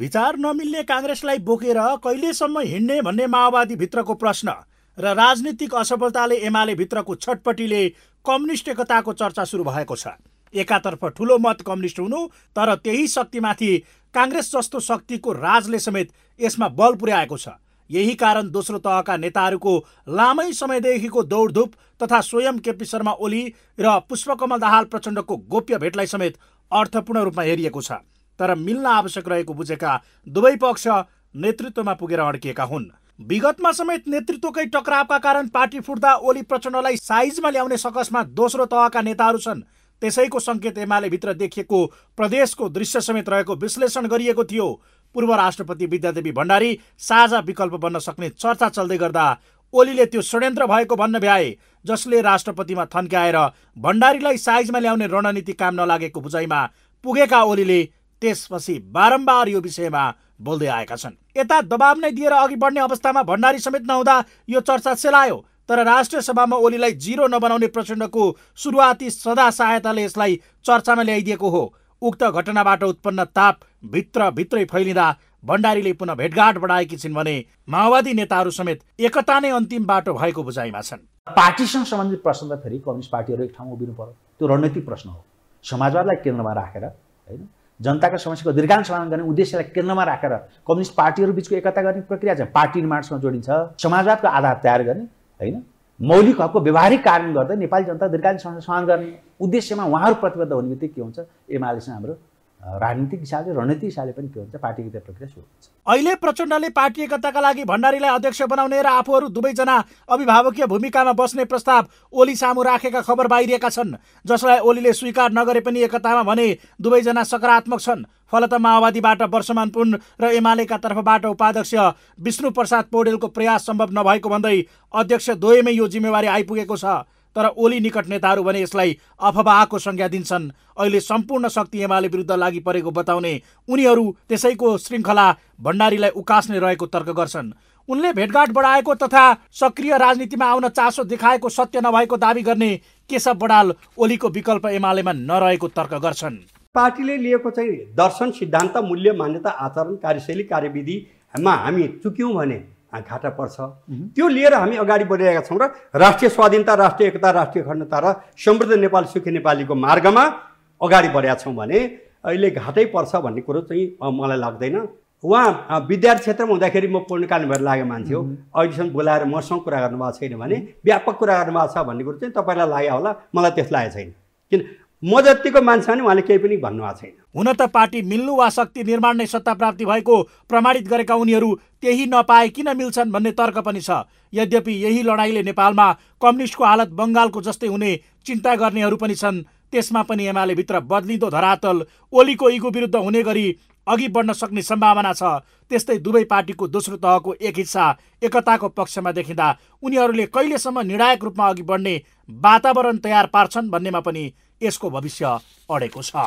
विचार नमिल्ने काङ्ग्रेसलाई बोकेर कहिलेसम्म हिँड्ने भन्ने माओवादीभित्रको प्रश्न र राजनीतिक असफलताले एमाले भित्रको छटपटीले कम्युनिस्ट एकताको चर्चा सुरु भएको छ एकातर्फ ठुलो मत कम्युनिस्ट हुनु तर त्यही शक्तिमाथि काङ्ग्रेस जस्तो शक्तिको राजले समेत यसमा बल पुर्याएको छ यही कारण दोस्रो तहका नेताहरूको लामै समयदेखिको दौडधुप तथा स्वयं केपी शर्मा ओली र पुष्पकमल दाहाल प्रचण्डको गोप्य भेटलाई समेत अर्थपूर्ण रूपमा हेरिएको छ तर मिल्न आवश्यक रहेको बुझेका दुवै पक्ष नेतृत्वमा पुगेर अड्किएका हुन् विगतमा समेत नेतृत्वकै टकरावका कारण पार्टी फुट्दा ओली प्रचण्डलाई साइजमा ल्याउने सकसमा दोस्रो तहका नेताहरू छन् त्यसैको सङ्केत एमाले भित्र देखिएको प्रदेशको दृश्य समेत रहेको विश्लेषण गरिएको थियो पूर्व राष्ट्रपति विद्यादेवी भण्डारी साझा विकल्प बन्न सक्ने चर्चा चल्दै गर्दा ओलीले त्यो षड्यन्त्र भएको भन्न भ्याए जसले राष्ट्रपतिमा थन्क्याएर भण्डारीलाई साइजमा ल्याउने रणनीति काम नलागेको बुझाइमा पुगेका ओलीले त्यसपछि बारम्बार यो विषयमा बोल्दै आएका छन् यता दबाब नै दिएर अघि बढ्ने अवस्थामा भण्डारी समेत नहुँदा यो चर्चा सेलायो तर राष्ट्रिय सभामा ओलीलाई जिरो नबनाउने प्रचण्डको सुरुवाती सदा सहायताले यसलाई चर्चामा ल्याइदिएको हो उक्त घटनाबाट उत्पन्न ताप भित्रभित्रै फैलिँदा भण्डारीले पुनः भेटघाट बढाएकी छिन् भने माओवादी नेताहरू समेत एकता नै अन्तिम बाटो भएको बुझाइमा छन् पार्टीसँग सम्बन्धित प्रश्न त फेरि कम्युनिस्ट पार्टीहरू एक ठाउँमा उभिनु पर्यो त्यो रणनीतिक प्रश्न हो समाजवादलाई केन्द्रमा राखेर होइन जनताको समस्याको दीर्घान समाधान गर्ने उद्देश्यलाई केन्द्रमा राखेर कम्युनिस्ट पार्टीहरू बिचको एकता गर्ने प्रक्रिया चाहिँ पार्टी निर्माणसँग जोडिन्छ समाजवादको आधार तयार गर्ने होइन मौलिक हकको व्यवहारिक कारण गर्दै नेपाली जनता दीर्घान समस्या समाधान गर्ने उद्देश्यमा उहाँहरू प्रतिबद्ध हुने बित्तिकै के हुन्छ एमालेसँग हाम्रो राजनीतिक हिसाबले रणनीतिक हिसाबले पनि के हुन्छ पार्टी प्रक्रिया सुरु हुन्छ अहिले प्रचण्डले पार्टी एकताका लागि भण्डारीलाई अध्यक्ष बनाउने र आफूहरू दुवैजना अभिभावकीय भूमिकामा बस्ने प्रस्ताव ओली सामु राखेका खबर बाहिरिएका छन् जसलाई ओलीले स्वीकार नगरे पनि एकतामा भने दुवैजना सकारात्मक छन् फलत माओवादीबाट वर्षमान पुन र एमालेका तर्फबाट उपाध्यक्ष विष्णु प्रसाद पौडेलको प्रयास सम्भव नभएको भन्दै अध्यक्ष दुवैमै यो जिम्मेवारी आइपुगेको छ तर ओली निकट नेताहरू भने यसलाई अफवाहको संज्ञा दिन्छन् अहिले सम्पूर्ण शक्ति एमाले विरुद्ध लागि परेको बताउने उनीहरू त्यसैको श्रृङ्खला भण्डारीलाई उकास्ने रहेको तर्क गर्छन् उनले भेटघाट बढाएको तथा सक्रिय राजनीतिमा आउन चासो देखाएको सत्य नभएको दावी गर्ने केशव बडाल ओलीको विकल्प एमालेमा नरहेको तर्क गर्छन् पार्टीले लिएको चाहिँ दर्शन सिद्धान्त मूल्य मान्यता आचरण कार्यशैली कार्यविधिमा हामी चुक्यौँ भने घाटा पर्छ त्यो लिएर हामी अगाडि बढिरहेका छौँ र राष्ट्रिय स्वाधीनता राष्ट्रिय एकता राष्ट्रिय अखण्डता र समृद्ध नेपाल सुखी नेपालीको मार्गमा अगाडि बढेका छौँ भने अहिले घाटै पर्छ भन्ने कुरो चाहिँ मलाई लाग्दैन उहाँ विद्यार्थी क्षेत्रमा हुँदाखेरि म पूर्णकालीन भएर लागेको मान्छे हो अहिलेसम्म बोलाएर मसँग कुरा गर्नुभएको छैन भने व्यापक कुरा गर्नुभएको छ भन्ने कुरो चाहिँ तपाईँलाई लाग्यो होला मलाई त्यस्तो लागेको छैन किन म जतिको मान्छे भने उहाँले केही पनि भन्नुभएको छैन हुन त पार्टी मिल्नु वा शक्ति निर्माण नै सत्ता प्राप्ति भएको प्रमाणित गरेका उनीहरू त्यही नपाए किन मिल्छन् भन्ने तर्क पनि छ यद्यपि यही लडाइँले नेपालमा कम्युनिस्टको हालत बङ्गालको जस्तै हुने चिन्ता गर्नेहरू पनि छन् त्यसमा पनि एमाले भित्र बदलिँदो धरातल ओलीको इगो विरुद्ध हुने गरी अघि बढ्न सक्ने सम्भावना छ त्यस्तै दुवै पार्टीको दोस्रो तहको एक हिस्सा एकताको पक्षमा देखिँदा उनीहरूले कहिलेसम्म निर्णायक रूपमा अघि बढ्ने वातावरण तयार पार्छन् भन्नेमा पनि यसको भविष्य अडेको छ